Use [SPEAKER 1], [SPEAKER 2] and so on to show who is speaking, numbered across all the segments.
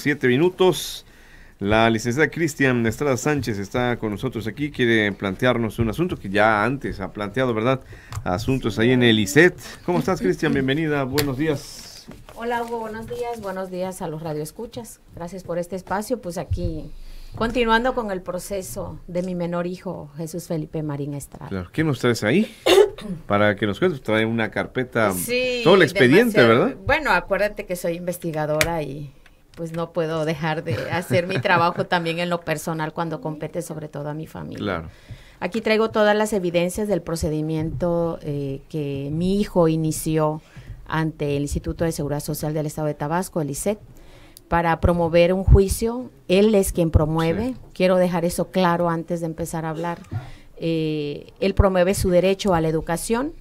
[SPEAKER 1] siete minutos. La licenciada Cristian Estrada Sánchez está con nosotros aquí, quiere plantearnos un asunto que ya antes ha planteado, ¿verdad? Asuntos ahí en el ICET. ¿Cómo estás, Cristian? Bienvenida, buenos días. Hola, Hugo, buenos días. Buenos días a los radioescuchas. Gracias por este espacio. Pues aquí, continuando con el proceso de mi menor hijo, Jesús Felipe Marín Estrada. ¿Qué nos traes ahí? Para que nos cuentes, trae una carpeta, todo el expediente, ¿verdad? Bueno, acuérdate que soy investigadora y pues no puedo dejar de hacer mi trabajo también en lo personal cuando compete sobre todo a mi familia. Claro. Aquí traigo todas las evidencias del procedimiento eh, que mi hijo inició ante el Instituto de Seguridad Social del Estado de Tabasco, el ISET, para promover un juicio. Él es quien promueve. Quiero dejar eso claro antes de empezar a hablar. Eh, él promueve su derecho a la educación.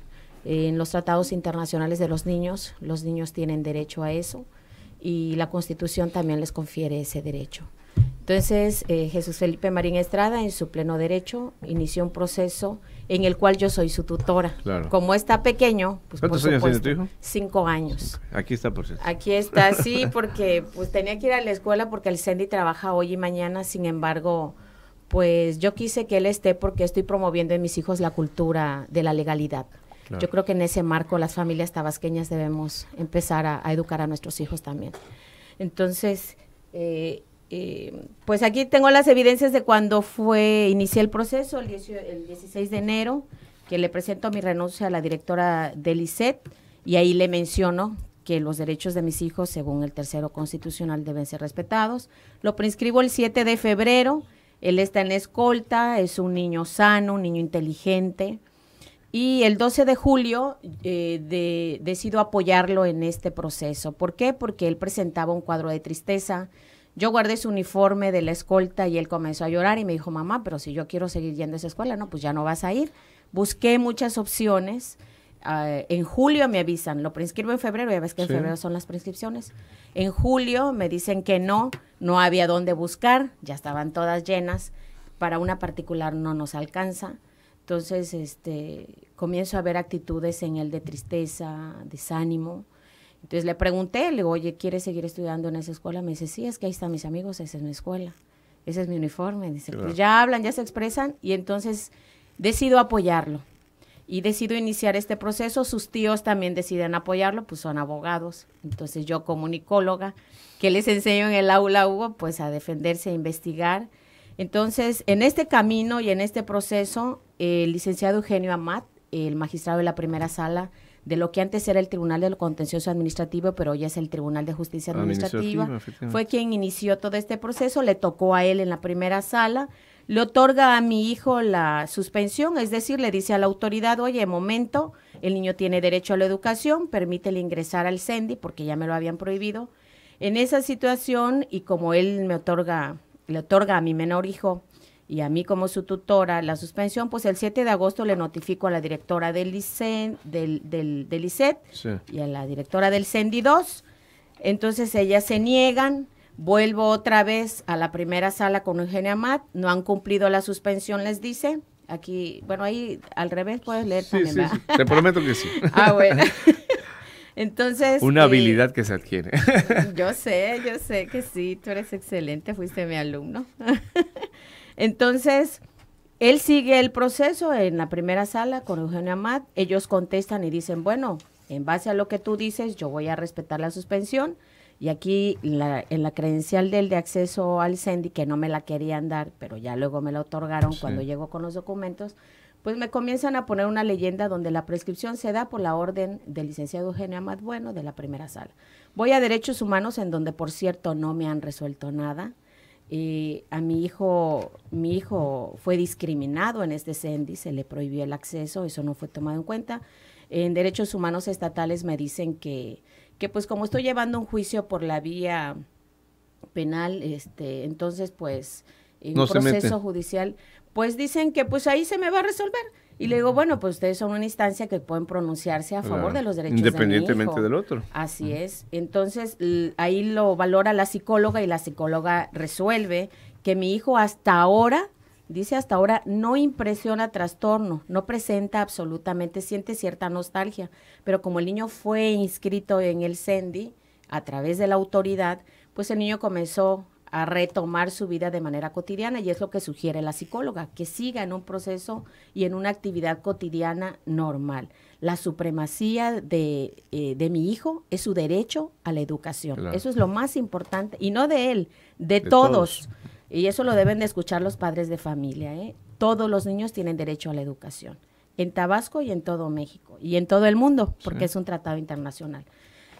[SPEAKER 1] Eh, en los tratados internacionales de los niños, los niños tienen derecho a eso y la Constitución también les confiere ese derecho. Entonces, eh, Jesús Felipe Marín Estrada, en su pleno derecho, inició un proceso en el cual yo soy su tutora. Como está pequeño, pues, ¿cuántos por años tiene tu hijo? Cinco años. Aquí está, por cierto. Aquí está, sí, porque pues tenía que ir a la escuela porque el CENDI trabaja hoy y mañana, sin embargo, pues yo quise que él esté porque estoy promoviendo en mis hijos la cultura de la legalidad. Yo creo que en ese marco las familias tabasqueñas debemos empezar a, educar a nuestros hijos también. Entonces, eh, eh, pues aquí tengo las evidencias de cuando fue, inicié el proceso el, 16 de enero, que le presento mi renuncia a la directora del ICET y ahí le menciono que los derechos de mis hijos, según el tercero constitucional, deben ser respetados. Lo preinscribo el 7 de febrero. Él está en escolta, es un niño sano, un niño inteligente, y el 12 de julio eh, decido apoyarlo en este proceso. ¿Por qué? Porque él presentaba un cuadro de tristeza. Yo guardé su uniforme de la escolta y él comenzó a llorar y me dijo, mamá, pero si yo quiero seguir yendo a esa escuela, no, pues ya no vas a ir. Busqué muchas opciones. Ah, en julio me avisan, lo preinscribo en febrero, ya ves que en febrero son las prescripciones. En julio me dicen que no, no había dónde buscar, ya estaban todas llenas. Para una particular no nos alcanza entonces, este, comienzo a ver actitudes en él de tristeza, desánimo. Entonces le pregunté, le digo, oye, ¿quieres seguir estudiando en esa escuela? Me dice, sí, es que ahí están mis amigos, esa es mi escuela, ese es mi uniforme. Dice, pues ya hablan, ya se expresan. Y entonces decido apoyarlo. Y decido iniciar este proceso. Sus tíos también deciden apoyarlo, pues son abogados. Entonces yo como comunicóloga, que les enseño en el aula Hugo, pues a defenderse, a investigar. Entonces, en este camino y en este proceso, el licenciado Eugenio Amat, el magistrado de la primera sala, de lo que antes era el Tribunal de lo Contencioso Administrativo, pero hoy es el Tribunal de Justicia Administrativa, fue quien inició todo este proceso, le tocó a él en la primera sala, le otorga a mi hijo la suspensión, es decir, le dice a la autoridad, oye, momento, el niño tiene derecho a la educación, permítele ingresar al CENDI, porque ya me lo habían prohibido. En esa situación, y como él me otorga, le otorga a mi menor hijo y a mí como su tutora la suspensión, pues el 7 de agosto le notifico a la directora del, ICEN, del, ICET y a la directora del CENDI 2. Entonces ellas se niegan, vuelvo otra vez a la primera sala con Eugenia Matt, no han cumplido la suspensión, les dice. Aquí, bueno, ahí al revés puedes leer también. Sí, Te prometo que sí. Ah, bueno. Entonces. Una eh, habilidad que se adquiere. yo sé, yo sé que sí, tú eres excelente, fuiste mi alumno. Entonces, él sigue el proceso en la primera sala con Eugenio Amat. Ellos contestan y dicen, bueno, en base a lo que tú dices, yo voy a respetar la suspensión. Y aquí en la credencial del de acceso al CENDI, que no me la querían dar, pero ya luego me la otorgaron cuando llegó con los documentos, pues me comienzan a poner una leyenda donde la prescripción se da por la orden del licenciado Eugenio Amat Bueno de la primera sala. Voy a Derechos Humanos, en donde por cierto no me han resuelto nada. Eh, a mi hijo, mi hijo fue discriminado en este CENDI, se le prohibió el acceso, eso no fue tomado en cuenta. En derechos humanos estatales me dicen que, que pues como estoy llevando un juicio por la vía penal, este, entonces pues en proceso judicial, pues dicen que pues ahí se me va a resolver y le digo, bueno, pues ustedes son una instancia que pueden pronunciarse a favor de los derechos Independientemente de mi hijo. del otro. Así es. Entonces, ahí lo valora la psicóloga y la psicóloga resuelve que mi hijo hasta ahora, dice hasta ahora, no impresiona trastorno, no presenta absolutamente, siente cierta nostalgia. Pero como el niño fue inscrito en el sendi a través de la autoridad, pues el niño comenzó a retomar su vida de manera cotidiana y es lo que sugiere la psicóloga, que siga en un proceso y en una actividad cotidiana normal. La supremacía de, eh, de mi hijo es su derecho a la educación. Eso es lo más importante, y no de él, de, todos. Y eso lo deben de escuchar los padres de familia. ¿eh? Todos los niños tienen derecho a la educación, en Tabasco y en todo México, y en todo el mundo, porque es un tratado internacional.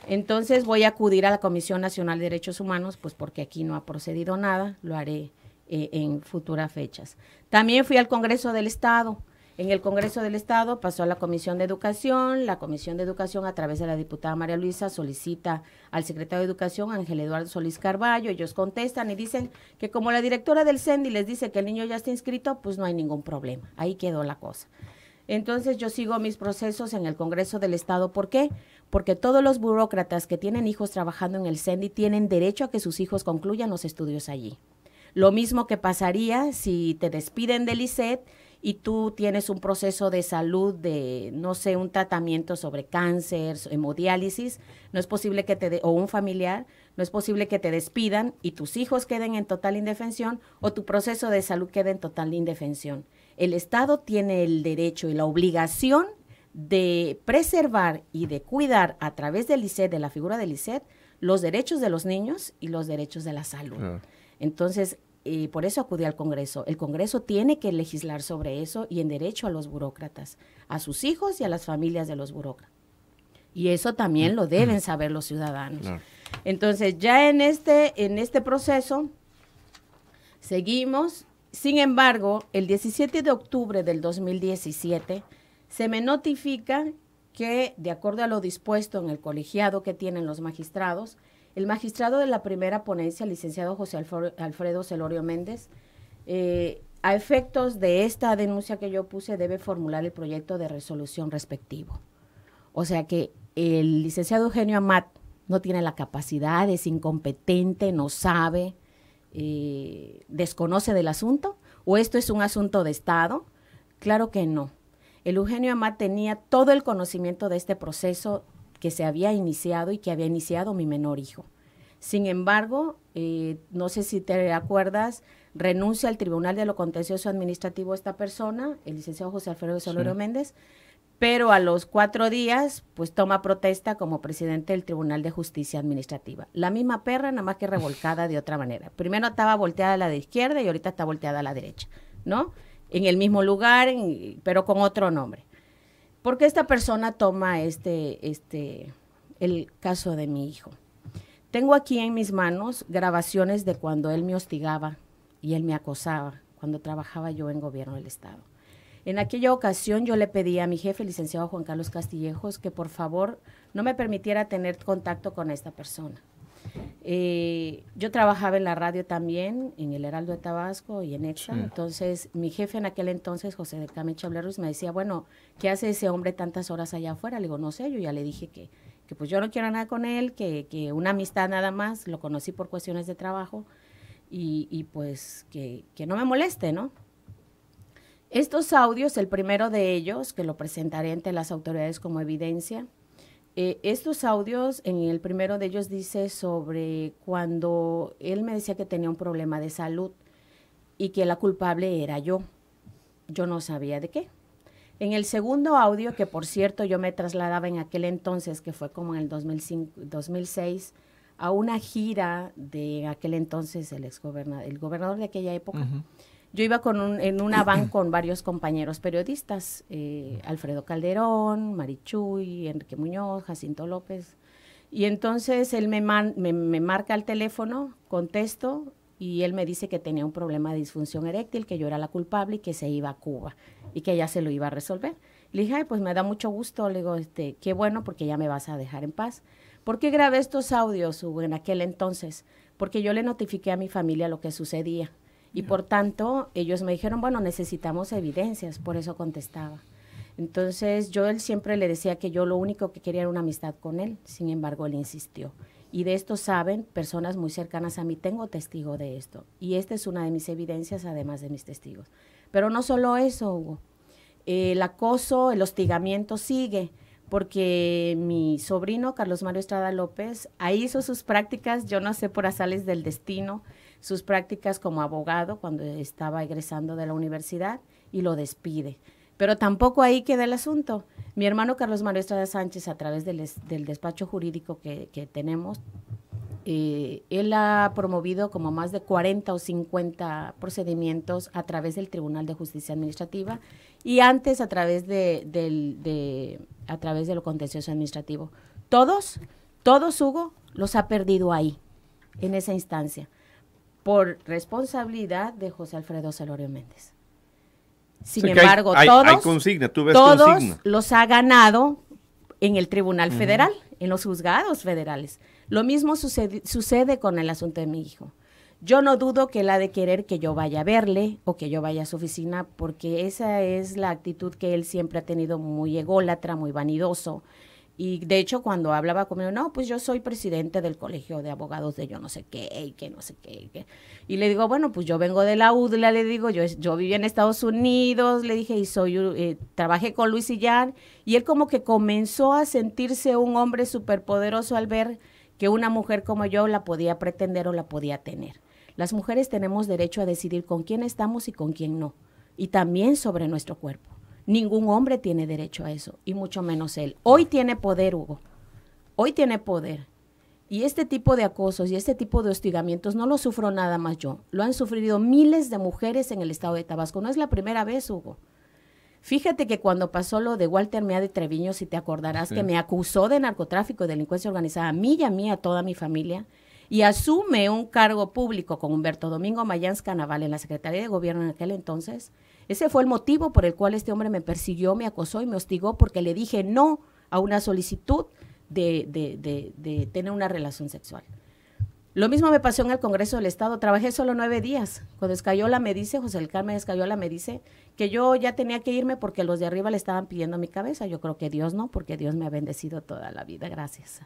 [SPEAKER 1] Entonces voy a acudir a la Comisión Nacional de Derechos Humanos, pues porque aquí no ha procedido nada, lo haré eh, en futuras fechas. También fui al Congreso del Estado. En el Congreso del Estado pasó a la Comisión de Educación. La Comisión de Educación, a través de la diputada María Luisa, solicita al secretario de Educación, Ángel Eduardo Solís Carballo. Ellos contestan y dicen que como la directora del CENDI les dice que el niño ya está inscrito, pues no hay ningún problema. Ahí quedó la cosa. Entonces yo sigo mis procesos en el Congreso del Estado. ¿Por qué? porque todos los burócratas que tienen hijos trabajando en el CENDI tienen derecho a que sus hijos concluyan los estudios allí. Lo mismo que pasaría si te despiden del ISET y tú tienes un proceso de salud de, no sé, un tratamiento sobre cáncer, hemodiálisis, no es posible que te, o un familiar, no es posible que te despidan y tus hijos queden en total indefensión o tu proceso de salud quede en total indefensión. El Estado tiene el derecho y la obligación de preservar y de cuidar a través del ICET, de la figura del ICET, los derechos de los niños y los derechos de la salud. Entonces, eh, por eso acudí al Congreso. El Congreso tiene que legislar sobre eso y en derecho a los burócratas, a sus hijos y a las familias de los burócratas. Y eso también lo deben saber los ciudadanos. Entonces, ya en este, en este proceso, seguimos. Sin embargo, el 17 de octubre del 2017, se me notifica que, de acuerdo a lo dispuesto en el colegiado que tienen los magistrados, el magistrado de la primera ponencia, licenciado José Alfredo Celorio Méndez, eh, a efectos de esta denuncia que yo puse, debe formular el proyecto de resolución respectivo. O sea que el licenciado Eugenio Amat no tiene la capacidad, es incompetente, no sabe, eh, desconoce del asunto, o esto es un asunto de Estado. Claro que no. El Eugenio Amat tenía todo el conocimiento de este proceso que se había iniciado y que había iniciado mi menor hijo. Sin embargo, eh, no sé si te acuerdas, renuncia al Tribunal de lo Contencioso Administrativo esta persona, el licenciado José Alfredo solorio Méndez, pero a los cuatro días, pues toma protesta como presidente del Tribunal de Justicia Administrativa. La misma perra, nada más que revolcada de otra manera. Primero estaba volteada a la de izquierda y ahorita está volteada a la derecha, ¿no? en el mismo lugar, pero con otro nombre. Porque esta persona toma este, este, el caso de mi hijo. Tengo aquí en mis manos grabaciones de cuando él me hostigaba y él me acosaba, cuando trabajaba yo en gobierno del Estado. En aquella ocasión yo le pedí a mi jefe, licenciado Juan Carlos Castillejos, que por favor no me permitiera tener contacto con esta persona. Eh, yo trabajaba en la radio también, en el Heraldo de Tabasco y en Echo, mm. Entonces, mi jefe en aquel entonces, José de Chabler me decía, bueno, ¿qué hace ese hombre tantas horas allá afuera? Le digo, no sé, yo ya le dije que, que pues yo no quiero nada con él, que, una amistad nada más, lo conocí por cuestiones de trabajo y, pues que, que no me moleste, ¿no? Estos audios, el primero de ellos, que lo presentaré ante las autoridades como evidencia, eh, estos audios, en el primero de ellos dice sobre cuando él me decía que tenía un problema de salud y que la culpable era yo. Yo no sabía de qué. En el segundo audio, que por cierto yo me trasladaba en aquel entonces, que fue como en el 2005, 2006, a una gira de aquel entonces el, ex el gobernador de aquella época yo iba con en una van con varios compañeros periodistas, eh, Alfredo Calderón, Marichuy, Enrique Muñoz, Jacinto López. Y entonces él me, marca el teléfono, contesto y él me dice que tenía un problema de disfunción eréctil, que yo era la culpable y que se iba a Cuba y que ya se lo iba a resolver. Le dije, pues me da mucho gusto, le digo, este, qué bueno porque ya me vas a dejar en paz. ¿Por qué grabé estos audios en aquel entonces? Porque yo le notifiqué a mi familia lo que sucedía y por tanto, ellos me dijeron, bueno, necesitamos evidencias, por eso contestaba. Entonces, yo él siempre le decía que yo lo único que quería era una amistad con él, sin embargo, él insistió. Y de esto saben personas muy cercanas a mí, tengo testigo de esto. Y esta es una de mis evidencias, además de mis testigos. Pero no solo eso, Hugo. El acoso, el hostigamiento sigue, porque mi sobrino, Carlos Mario Estrada López, ahí hizo sus prácticas, yo no sé, por azales del destino sus prácticas como abogado cuando estaba egresando de la universidad y lo despide. Pero tampoco ahí queda el asunto. Mi hermano Carlos Mario Estrada Sánchez, a través del, despacho jurídico que, tenemos, eh, él ha promovido como más de 40 o 50 procedimientos a través del Tribunal de Justicia Administrativa y antes a través de, a través de lo contencioso administrativo. Todos, todos, Hugo, los ha perdido ahí, en esa instancia por responsabilidad de José Alfredo Salorio Méndez. Sin embargo, todos, los ha ganado en el Tribunal Federal, en los juzgados federales. Lo mismo sucede, sucede con el asunto de mi hijo. Yo no dudo que él ha de querer que yo vaya a verle o que yo vaya a su oficina, porque esa es la actitud que él siempre ha tenido muy ególatra, muy vanidoso, y de hecho, cuando hablaba conmigo, no, pues yo soy presidente del colegio de abogados de yo no sé qué, y que no sé qué, y Y le digo, bueno, pues yo vengo de la UDLA, le digo, yo, yo en Estados Unidos, le dije, y soy, eh, trabajé con Luis Illán, y él como que comenzó a sentirse un hombre superpoderoso al ver que una mujer como yo la podía pretender o la podía tener. Las mujeres tenemos derecho a decidir con quién estamos y con quién no, y también sobre nuestro cuerpo. Ningún hombre tiene derecho a eso, y mucho menos él. Hoy tiene poder, Hugo. Hoy tiene poder. Y este tipo de acosos y este tipo de hostigamientos no lo sufro nada más yo. Lo han sufrido miles de mujeres en el estado de Tabasco. No es la primera vez, Hugo. Fíjate que cuando pasó lo de Walter Mea de Treviño, si te acordarás, que me acusó de narcotráfico y delincuencia organizada, a mí y a mí, a toda mi familia, y asume un cargo público con Humberto Domingo Mayans Canaval en la Secretaría de Gobierno en aquel entonces, ese fue el motivo por el cual este hombre me persiguió, me acosó y me hostigó porque le dije no a una solicitud de, tener una relación sexual. Lo mismo me pasó en el Congreso del Estado. Trabajé solo nueve días. Cuando Escayola me dice, José del Carmen Escayola me dice que yo ya tenía que irme porque los de arriba le estaban pidiendo mi cabeza. Yo creo que Dios no, porque Dios me ha bendecido toda la vida. Gracias.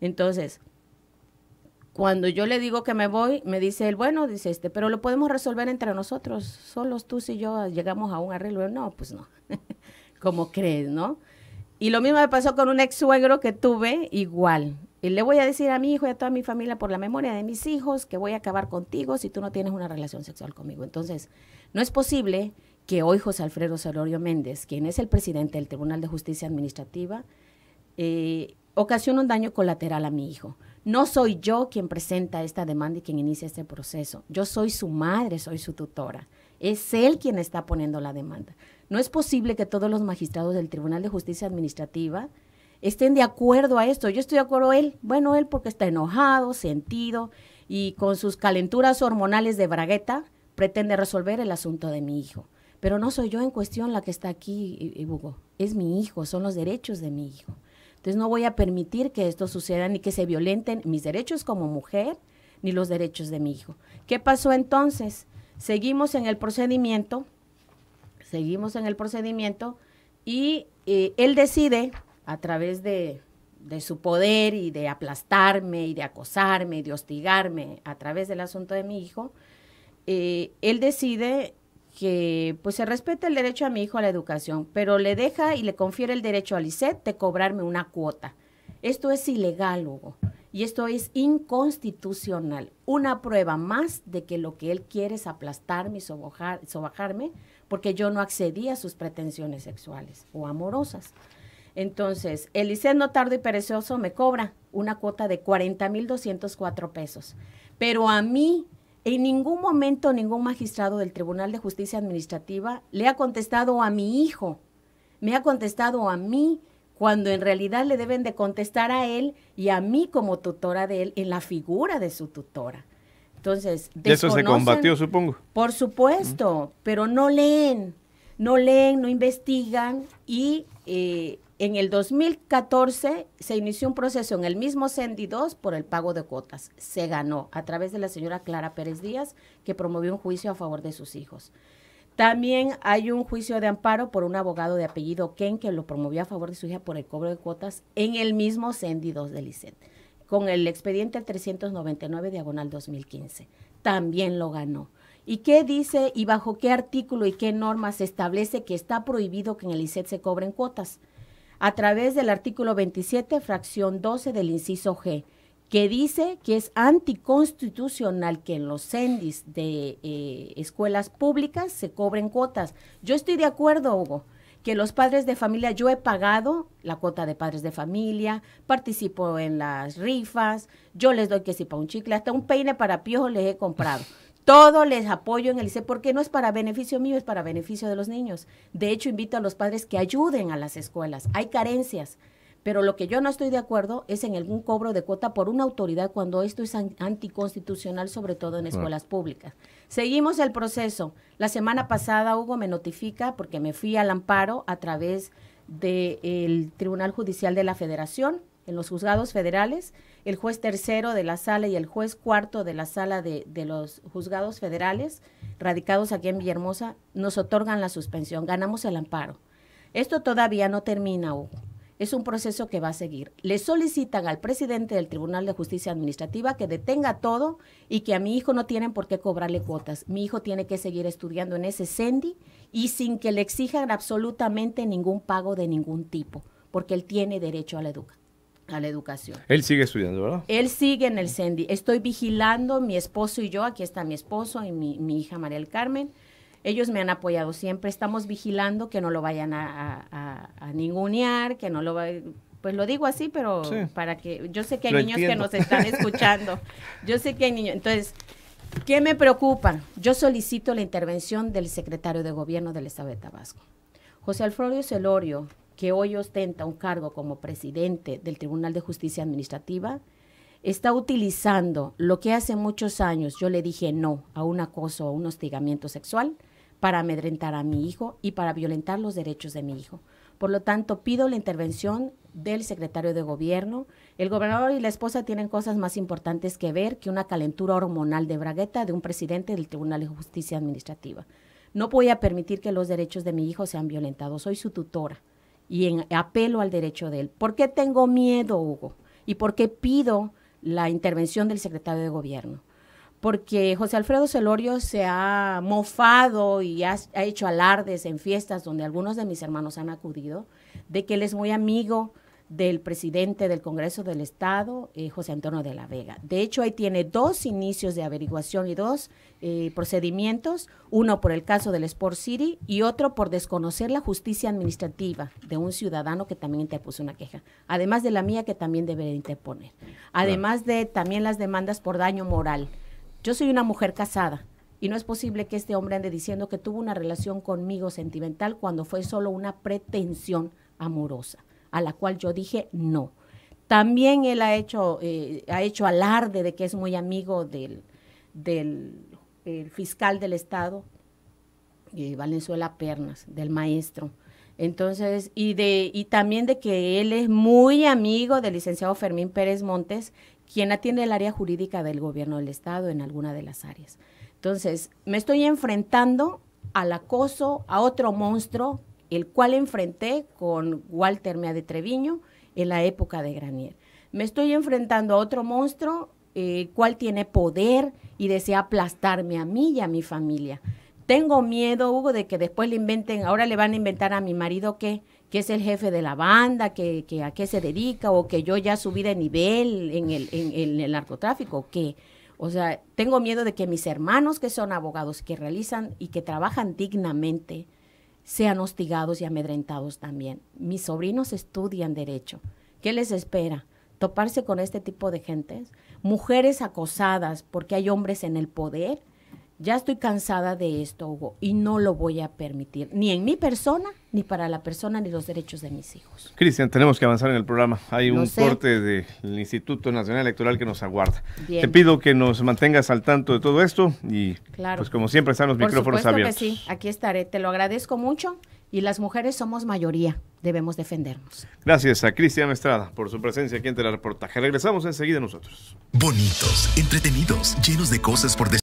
[SPEAKER 1] Entonces, cuando yo le digo que me voy, me dice él, bueno, dice este, pero lo podemos resolver entre nosotros, solos tú y yo llegamos a un arreglo. No, pues no, como crees, ¿no? Y lo mismo me pasó con un ex suegro que tuve, igual. Y le voy a decir a mi hijo y a toda mi familia por la memoria de mis hijos que voy a acabar contigo si tú no tienes una relación sexual conmigo. Entonces, no es posible que hoy José Alfredo Sororio Méndez, quien es el presidente del Tribunal de Justicia Administrativa, eh, ocasiona un daño colateral a mi hijo. No soy yo quien presenta esta demanda y quien inicia este proceso. Yo soy su madre, soy su tutora. Es él quien está poniendo la demanda. No es posible que todos los magistrados del Tribunal de Justicia Administrativa estén de acuerdo a esto. Yo estoy de acuerdo él. Bueno, él porque está enojado, sentido y con sus calenturas hormonales de bragueta pretende resolver el asunto de mi hijo. Pero no soy yo en cuestión la que está aquí, eh, eh, Hugo. Es mi hijo, son los derechos de mi hijo. Entonces no voy a permitir que esto suceda ni que se violenten mis derechos como mujer ni los derechos de mi hijo. ¿Qué pasó entonces? Seguimos en el procedimiento, seguimos en el procedimiento y eh, él decide a través de, su poder y de aplastarme y de acosarme y de hostigarme a través del asunto de mi hijo, eh, él decide que pues se respeta el derecho a mi hijo a la educación, pero le deja y le confiere el derecho a Lisset de cobrarme una cuota. Esto es ilegal, Hugo, y esto es inconstitucional. Una prueba más de que lo que él quiere es aplastarme y sobajarme porque yo no accedí a sus pretensiones sexuales o amorosas. Entonces, el e no tardo y Perezoso me cobra una cuota de 40.204 pesos, pero a mí en ningún momento ningún magistrado del Tribunal de Justicia Administrativa le ha contestado a mi hijo, me ha contestado a mí, cuando en realidad le deben de contestar a él y a mí como tutora de él en la figura de su tutora. Entonces, eso se combatió, supongo. Por supuesto, pero no leen, no leen, no investigan y eh, en el 2014 se inició un proceso en el mismo CENDI 2 por el pago de cuotas. Se ganó a través de la señora Clara Pérez Díaz, que promovió un juicio a favor de sus hijos. También hay un juicio de amparo por un abogado de apellido Ken que lo promovió a favor de su hija por el cobro de cuotas en el mismo CENDI 2 del ICET, con el expediente 399 diagonal 2015. También lo ganó. ¿Y qué dice y bajo qué artículo y qué norma se establece que está prohibido que en el ICET se cobren cuotas? a través del artículo 27, fracción 12 del inciso G, que dice que es anticonstitucional que en los CENDIS de eh, escuelas públicas se cobren cuotas. Yo estoy de acuerdo, Hugo que los padres de familia, yo he pagado la cuota de padres de familia, participo en las rifas, yo les doy que si un chicle, hasta un peine para piojo les he comprado. Todo les apoyo en el ICE porque no es para beneficio mío, es para beneficio de los niños. De hecho, invito a los padres que ayuden a las escuelas. Hay carencias. Pero lo que yo no estoy de acuerdo es en algún cobro de cuota por una autoridad cuando esto es anticonstitucional, sobre todo en escuelas públicas. Seguimos el proceso. La semana pasada Hugo me notifica porque me fui al amparo a través del Tribunal Judicial de la Federación en los juzgados federales el juez tercero de la sala y el juez cuarto de la sala de, los juzgados federales radicados aquí en Villahermosa nos otorgan la suspensión, ganamos el amparo. Esto todavía no termina, Hugo. Es un proceso que va a seguir. Le solicitan al presidente del Tribunal de Justicia Administrativa que detenga todo y que a mi hijo no tienen por qué cobrarle cuotas. Mi hijo tiene que seguir estudiando en ese CENDI y sin que le exijan absolutamente ningún pago de ningún tipo, porque él tiene derecho a la educación a la educación. Él sigue estudiando, ¿verdad? Él sigue en el CENDI. Estoy vigilando, mi esposo y yo, aquí está mi esposo y mi, hija María del Carmen. Ellos me han apoyado siempre, estamos vigilando que no lo vayan a, ningunear, que no lo vayan... Pues lo digo así, pero para que... Yo sé que hay niños que nos están escuchando. yo sé que hay niños... Entonces, ¿qué me preocupa? Yo solicito la intervención del secretario de Gobierno del Estado de Tabasco. José Alfredo Celorio que hoy ostenta un cargo como presidente del Tribunal de Justicia Administrativa, está utilizando lo que hace muchos años yo le dije no a un acoso o un hostigamiento sexual para amedrentar a mi hijo y para violentar los derechos de mi hijo. Por lo tanto, pido la intervención del secretario de gobierno. El gobernador y la esposa tienen cosas más importantes que ver que una calentura hormonal de bragueta de un presidente del Tribunal de Justicia Administrativa. No voy a permitir que los derechos de mi hijo sean violentados. Soy su tutora y en, apelo al derecho de él. ¿Por qué tengo miedo, Hugo? ¿Y por qué pido la intervención del secretario de gobierno? Porque José Alfredo Celorio se ha mofado y ha hecho alardes en fiestas donde algunos de mis hermanos han acudido, de que él es muy amigo del presidente del Congreso del Estado, eh, José Antonio de la Vega. De hecho, ahí tiene dos inicios de averiguación y dos eh, procedimientos, uno por el caso del Sport City y otro por desconocer la justicia administrativa de un ciudadano que también interpuso una queja, además de la mía que también debería interponer, además de también las demandas por daño moral. Yo soy una mujer casada, y no es posible que este hombre ande diciendo que tuvo una relación conmigo sentimental cuando fue solo una pretensión amorosa a la cual yo dije no. También él ha hecho, eh, ha hecho alarde de que es muy amigo del, fiscal del Estado, eh, Valenzuela Pernas, del maestro. Entonces, y, de, y también de que él es muy amigo del licenciado Fermín Pérez Montes, quien atiende el área jurídica del gobierno del Estado en alguna de las áreas. Entonces, me estoy enfrentando al acoso, a otro monstruo el cual enfrenté con Walter Meade Treviño en la época de Granier. Me estoy enfrentando a otro monstruo, el eh, cual tiene poder y desea aplastarme a mí y a mi familia. Tengo miedo, Hugo, de que después le inventen, ahora le van a inventar a mi marido que, que es el jefe de la banda, que, que, a qué se dedica, o que yo ya subí de nivel en el, en, el narcotráfico, que... O sea, tengo miedo de que mis hermanos que son abogados, que realizan y que trabajan dignamente, sean hostigados y amedrentados también. Mis sobrinos estudian derecho. ¿Qué les espera? Toparse con este tipo de gentes, mujeres acosadas porque hay hombres en el poder ya estoy cansada de esto, Hugo, y no lo voy a permitir, ni en mi persona, ni para la persona, ni los derechos de mis hijos. Cristian, tenemos que avanzar en el programa. Hay un corte del Instituto Nacional Electoral que nos aguarda. Te pido que nos mantengas al tanto de todo esto y, pues como siempre, están los micrófonos abiertos. Que sí, aquí estaré. Te lo agradezco mucho y las mujeres somos mayoría, debemos defendernos. Gracias a Cristian Estrada por su presencia aquí en Reportaje. Regresamos enseguida nosotros. Bonitos, entretenidos, llenos de cosas por